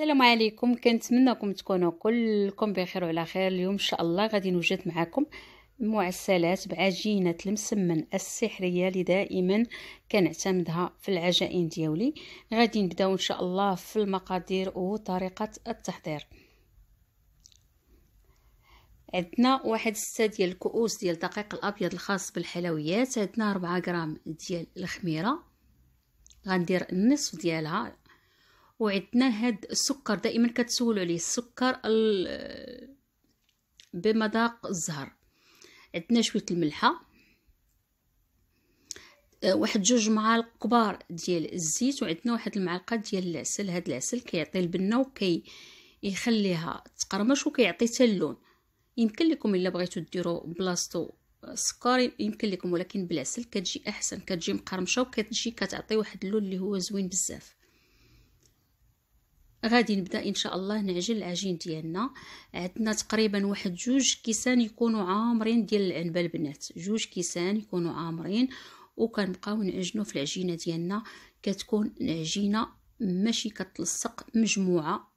السلام عليكم كنتمنىكم تكونوا كلكم بخير وعلى خير اليوم ان شاء الله غادي نوجد معكم معسلات بعجينه المسمن السحريه اللي دائما كنعتمدها في العجائن ديالي غادي نبداو ان شاء الله في المقادير وطريقه التحضير عندنا واحد ستة ديال الكؤوس ديال الدقيق الابيض الخاص بالحلويات عندنا 4 غرام ديال الخميره غندير النصف ديالها وعندنا هاد السكر دائما كتسولوا عليه السكر بمذاق الزهر عندنا شويه الملحه أه، واحد جوج معالق كبار ديال الزيت وعندنا واحد المعلقه ديال العسل هاد العسل كيعطي البنه وكي يخليها تقرمش وكيعطي حتى اللون يمكن لكم الا بغيتو ديروا بلاصتو السكر يمكن لكم ولكن بالعسل كتجي احسن كتجي مقرمشه وكتجي كتعطي واحد اللون اللي هو زوين بزاف غادي نبدا ان شاء الله نعجن العجين ديالنا عندنا تقريبا واحد جوج كيسان يكونوا عامرين ديال العنبه البنات جوج كيسان يكونوا عامرين وكنبقاو نعجنو في العجينه ديالنا كتكون العجينه ماشي كتلصق مجموعه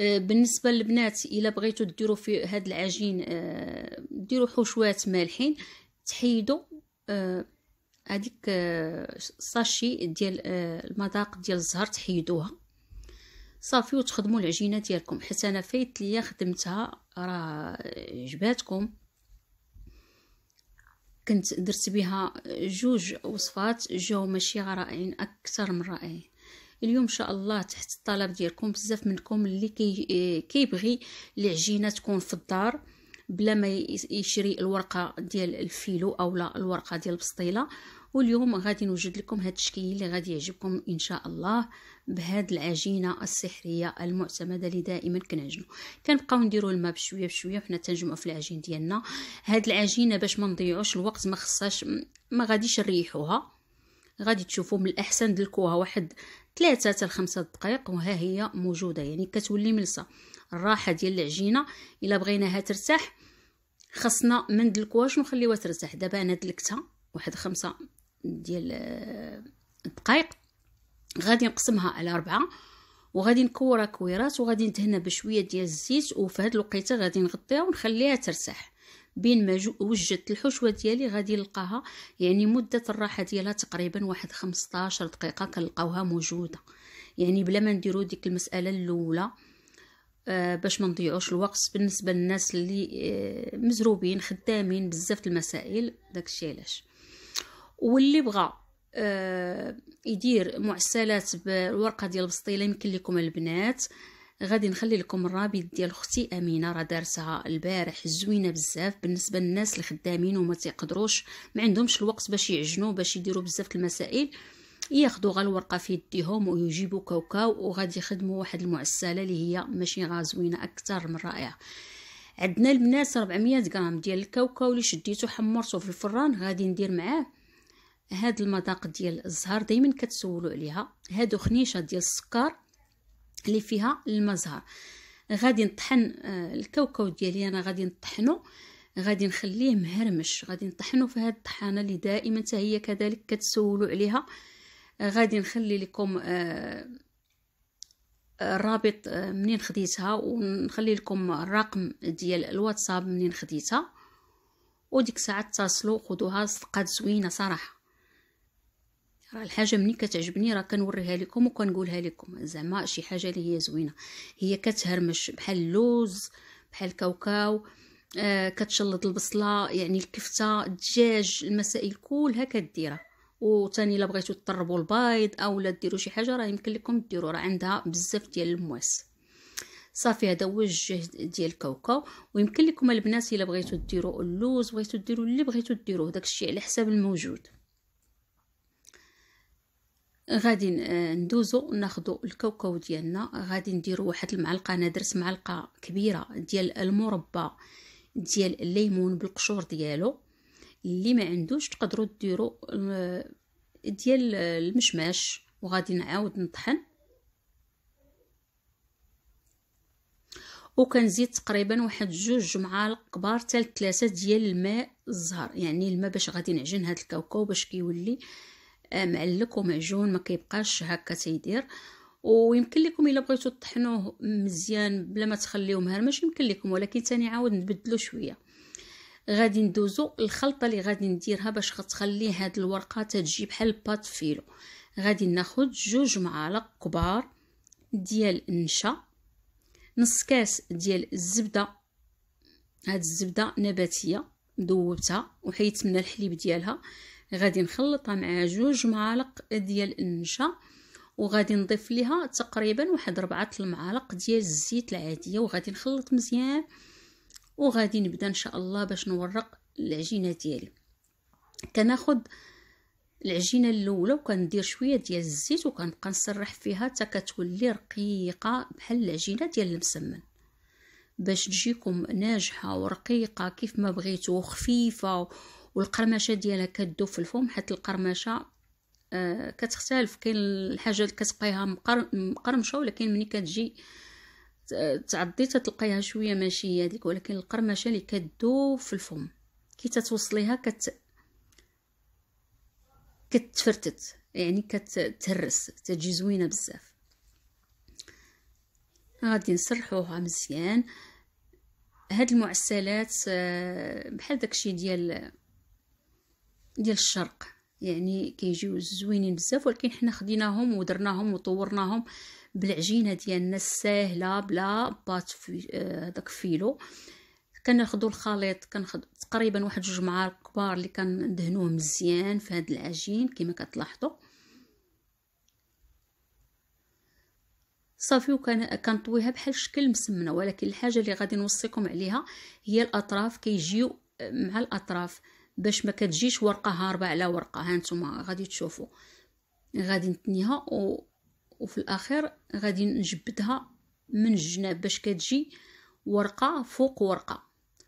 أه، بالنسبه للبنات الا بغيتو ديروا في هاد العجين أه، ديروا حشوات مالحين تحيدوا أه، هذيك الساشي ديال المذاق ديال الزهر تحيدوها صافي وتخدموا العجينه ديالكم حتى انا فايت ليا خدمتها راه عجباتكم كنت درت بها جوج وصفات جاو ماشي رائعين اكثر من رائعين اليوم ان شاء الله تحت الطلب ديالكم بزاف منكم اللي كي كيبغي العجينه تكون في الدار بلا ما يشري الورقه ديال الفيلو اولا الورقه ديال البسطيله واليوم غادي نوجد لكم هذا الشكل اللي غادي يعجبكم ان شاء الله بهاد العجينه السحريه المعتمده اللي دائما كنعجنو كنبقاو نديروا الماء بشويه بشويه وحنا تنجمعوا في العجين ديالنا هاد العجينه باش ما نضيعوش الوقت ما خصهاش ما غاديش نريحوها غادي تشوفوا من الاحسن دلكوها واحد ثلاثة حتى 5 دقائق وها هي موجوده يعني كتولي ملسه الراحه ديال العجينه الا بغيناها ترتاح خصنا ما ندلكوهاش ونخليوها ترتاح دابا انا دلكتها واحد خمسة ديال آه، دقائق غادي نقسمها على أربعة وغادي نكورها كويرات وغادي ندهنها بشويه ديال الزيت وفي هاد الوقيته غادي نغطيها ونخليها ترتاح بين ما وجدت الحشوه ديالي غادي نلقاها يعني مده الراحه ديالها تقريبا واحد 15 دقيقه كنلقاوها موجوده يعني بلا ما نديرو ديك المساله الاولى آه باش ما نضيعوش الوقت بالنسبه للناس اللي آه مزروبين خدامين بزاف المسائل داكشي علاش واللي بغى آه يدير معسلات بالورقه ديال البسطيله يمكن لكم البنات آه غادي نخلي لكم الرابط ديال اختي امينه راه دارتها البارح زوينه بزاف بالنسبه للناس الخدامين وما تيقدروش ما عندهمش الوقت باش يعجنوا باش يديروا بزاف المسائل ياخذوا غير الورقه في يديهم ويجيبوا كاوكاو وغادي يخدموا واحد المعسله اللي هي ماشي غا زوينه اكثر من رائعه عندنا البنات 400 غرام ديال الكاوكاو اللي شديته حمرته في الفران غادي ندير معاه هاد المذاق ديال الزهر دائما كتسولوا عليها هادو خنيشه ديال السكر اللي فيها المزهر غادي نطحن آه، الكاوكاو ديالي انا غادي نطحنو غادي نخليه مهرمش غادي نطحنو في هاد الطحانه اللي دائما حتى هي كذلك كتسولوا عليها آه، غادي نخلي لكم آه، الرابط منين خديتها ونخلي لكم الرقم ديال الواتساب منين خديتها وديك ساعه اتصلوا خذوها صفقه زوينه صراحه راه الحاجه مني كتعجبني راه كنوريها لكم وكنقولها لكم زعما شي حاجه اللي هي زوينه هي كتهرمش بحال اللوز بحال الكاوكاو آه كتشلط البصله يعني الكفته الدجاج المسائل كلها كديرها وثاني الا بغيتو تطربوا البيض اولا ديروا شي حاجه راه يمكن لكم ديروا راه عندها بزاف ديال المواس صافي هذا هو الجهد ديال الكاوكاو ويمكن لكم البنات الا بغيتو ديروا اللوز بغيتو ديروا اللي بغيتو ديروه داكشي على حساب الموجود غادي آه، ندوزو ناخدو الكاوكاو ديالنا غادي نديرو واحد المعلقه انا درت معلقه كبيره ديال المربى ديال الليمون بالقشور ديالو اللي ما عندوش تقدروا ديروا آه، ديال المشماش وغادي نعاود نطحن وكنزيد تقريبا واحد جوج معالق كبار حتى ثلاثه ديال الماء الزهر يعني الماء باش غادي نعجن هذا الكاوكاو باش كيولي كي معلك ومعجون ما كيبقاش هكا تيدير ويمكن لكم الا بغيتو طحنوه مزيان بلا ما تخليوه مهرمش يمكن لكم ولكن تاني عاود نبدلو شويه غادي ندوزو الخلطه اللي غادي نديرها باش غتخلي هاد الورقه تتجي بحال بات فيلو غادي ناخد جوج معالق كبار ديال النشا نص كاس ديال الزبده هاد الزبده نباتيه ذوبتها وحيدت من الحليب ديالها غادي نخلطها مع جوج معالق ديال النشا وغادي نضيف ليها تقريبا واحد ربعة المعالق ديال الزيت العاديه وغادي نخلط مزيان وغادي نبدا ان شاء الله باش نورق العجينه ديالي كناخد العجينه الاولى وكندير شويه ديال الزيت وكنبقى نسرح فيها حتى كتولي رقيقه بحال العجينه ديال المسمن باش تجيكم ناجحه ورقيقه كيف ما بغيتو وخفيفه والقرمشه ديالها كتذوب في الفم حيت القرمشه آه، كتختلف كاين الحاجه اللي كتبقيها مقرمشه ولكن ملي كتجي تعضي تتلقيها شويه ماشي هي هذيك ولكن القرمشه اللي كتذوب في الفم كي تتوصليها كت كتفرتت يعني كتهرس تجي زوينه بزاف غادي نسرحوها مزيان هاد المعسلات آه، بحال داكشي ديال ديال الشرق يعني كيجيو زوينين بزاف ولكن حنا خديناهم ودرناهم وطورناهم بالعجينه ديالنا الساهله بلا بات في آه داك فيلو كناخذوا الخليط كناخذ تقريبا واحد جوج معالق كبار اللي كندهنوه مزيان في هاد العجين كما كتلاحظوا صافي وكان كنطويها بحال شكل مسمنه ولكن الحاجه اللي غادي نوصيكم عليها هي الاطراف كيجيو مع الاطراف باش ما كتجيش ورقه هاربه على ورقه هانتوما غادي تشوفوا غادي نتنيها و... وفي الاخير غادي نجبدها من الجناب باش كتجي ورقه فوق ورقه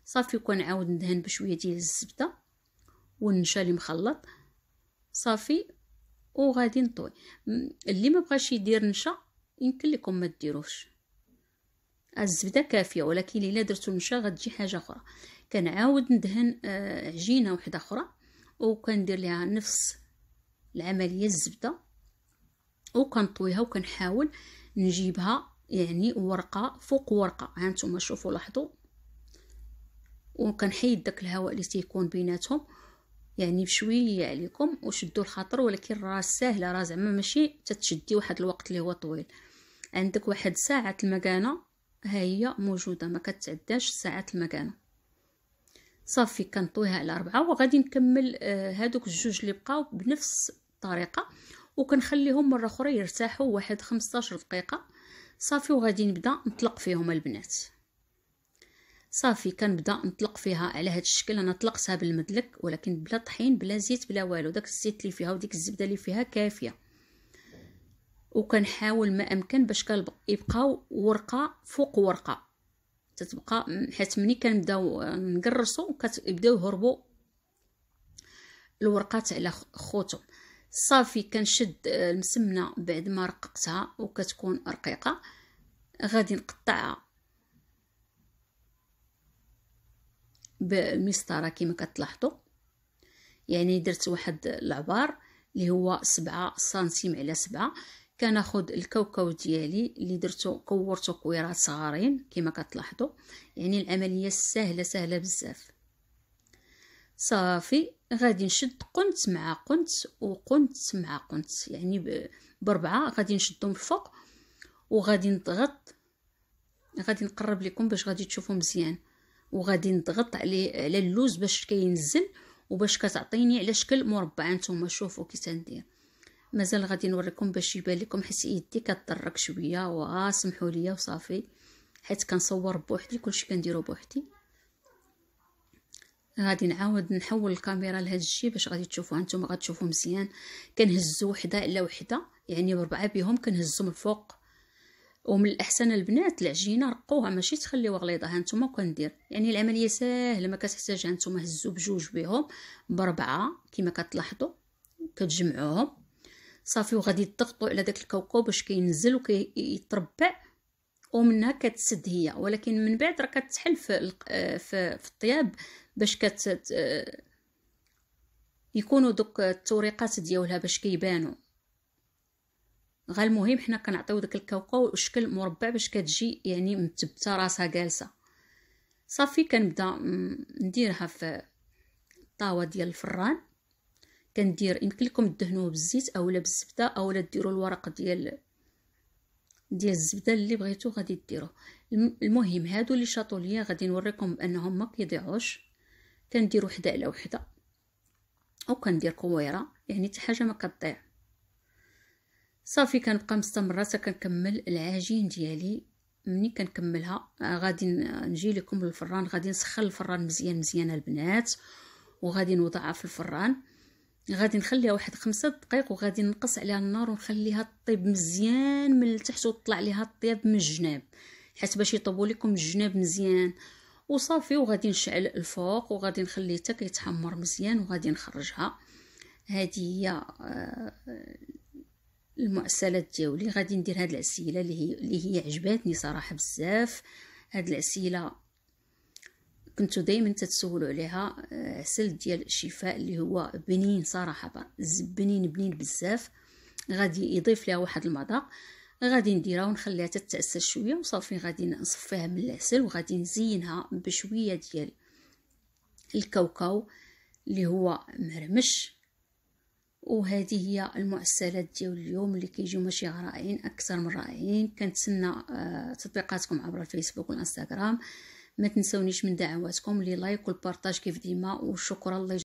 صافي كنعاود ندهن بشويه ديال الزبده والنشا اللي مخلط صافي وغادي نطوي اللي ما بغاش يدير نشا يمكن لكم ما ديروش الزبدة كافية ولكن إلا درتو النشا غتجي حاجة أخرى كنعاود ندهن آه، عجينة وحدة أخرى وكندير ليها نفس العملية الزبدة وكنطويها وكنحاول نجيبها يعني ورقة فوق ورقة هانتوما شوفوا لاحظوا وكنحيد داك الهواء اللي تيكون بيناتهم يعني بشويه عليكم وشدوا الخاطر ولكن راه ساهله راه زعما ماشي تتشدي واحد الوقت اللي هو طويل عندك واحد ساعه المكانه ها هي موجوده ما كتعداش ساعات المكانه صافي كنطويها على أربعة وغادي نكمل آه، هادوك الجوج اللي بقاو بنفس الطريقه وكنخليهم مره اخرى يرتاحوا واحد 15 دقيقه صافي وغادي نبدا نطلق فيهم البنات صافي كنبدا نطلق فيها على هذا الشكل انا طلقتها بالمدلك ولكن بلا طحين بلا زيت بلا والو داك الزيت اللي فيها وديك الزبده اللي فيها كافيه وكنحاول ما امكن باش كيبقاو ورقه فوق ورقه تتبقى حيت ملي كنبداو نقرصو كتبداو يهربوا الورقات على خوتو صافي كنشد آه، المسمنه بعد ما رققتها وكتكون رقيقه غادي نقطعها بالمسطره كما كتلاحظوا يعني درت واحد العبار اللي هو سبعة سنتيم على سبعة كناخد الكوكاو ديالي اللي درتو كورته كويرات صغارين كما كتلاحظوا يعني العمليه سهله سهله بزاف صافي غادي نشد قنت مع قنت وقنت مع قنت يعني بربعه غادي نشدهم الفوق وغادي نضغط غادي نقرب لكم باش غادي تشوفوا مزيان وغادي نضغط عليه على اللوز باش كينزل وباش كتعطيني على شكل مربع نتوما شوفوا كي تندير مازال غادي نوريكم باش يبان لكم حيت يدي كتضرك شويه وسمحوا لي وصافي حيت كنصور بوحدي كلشي كنديرو بوحدي غادي نعاود نحول الكاميرا لهذا الشيء باش غادي تشوفوه نتوما غتشوفوه مزيان كنهزو وحده على وحده يعني بربعه بهم كنهزو من الفوق ومن الاحسن البنات العجينه رقوها ماشي تخليوها غليظه ها نتوما كندير يعني العمليه ساهله ما كتحتاج ها هزوا هزو بجوج بهم بربعه كما كتلاحظوا كتجمعوهم صافي وغادي يضغطوا على داك الكاوكاو باش كينزل وكيتربع ومنها كتسد هي ولكن من بعد راه كتحل في في, في الطياب باش كت يكونوا دوك التوريقات ديالها باش كيبانوا غا المهم حنا كنعطيو داك الكاوكاو شكل مربع باش كتجي يعني متبته راسها جالسه صافي كنبدا نديرها في الطاوه ديال الفران كندير يمكن لكم دهنوه بالزيت اولا بالزبده اولا ديروا الورق ديال ديال الزبده اللي بغيتو غادي ديروه المهم هادو لي شاطو ليا غادي نوريكم بانهم ما كيضيعوش كندير وحده على وحده او كندير كويره يعني حتى حاجه ما كتضيع صافي كنبقى مستمره حتى كنكمل العجين ديالي ملي كنكملها غادي نجي لكم للفران غادي نسخن الفران مزيان مزيان البنات وغادي نوضعها في الفران غادي نخليها واحد خمسة دقائق وغادي نقص عليها النار ونخليها طيب مزيان من التحت وطلع ليها الطياب من الجناب حيت باش يطيبوا لكم الجناب مزيان وصافي وغادي نشعل الفوق وغادي نخليه حتى كيتحمر مزيان وغادي نخرجها هذه هي آه، المعسلات ديالي غادي ندير هاد العسيله اللي هي اللي هي عجباتني صراحه بزاف هاد العسيله كنتو دائما تتسولوا عليها عسل آه، ديال الشفاء اللي هو بنين صراحه بنين بنين بزاف غادي يضيف لها واحد المذاق غادي نديرها ونخليها تتعسل شويه وصافي غادي نصفيها من العسل وغادي نزينها بشويه ديال الكاوكاو اللي هو مهرمش وهذه هي المعسلات ديال اليوم اللي كيجيو ماشي رائعين اكثر من رائعين كنتسنى آه، تطبيقاتكم عبر الفيسبوك والانستغرام ما تنسونيش من دعواتكم لي لايك والبارطاج كيف ديما وشكرا الله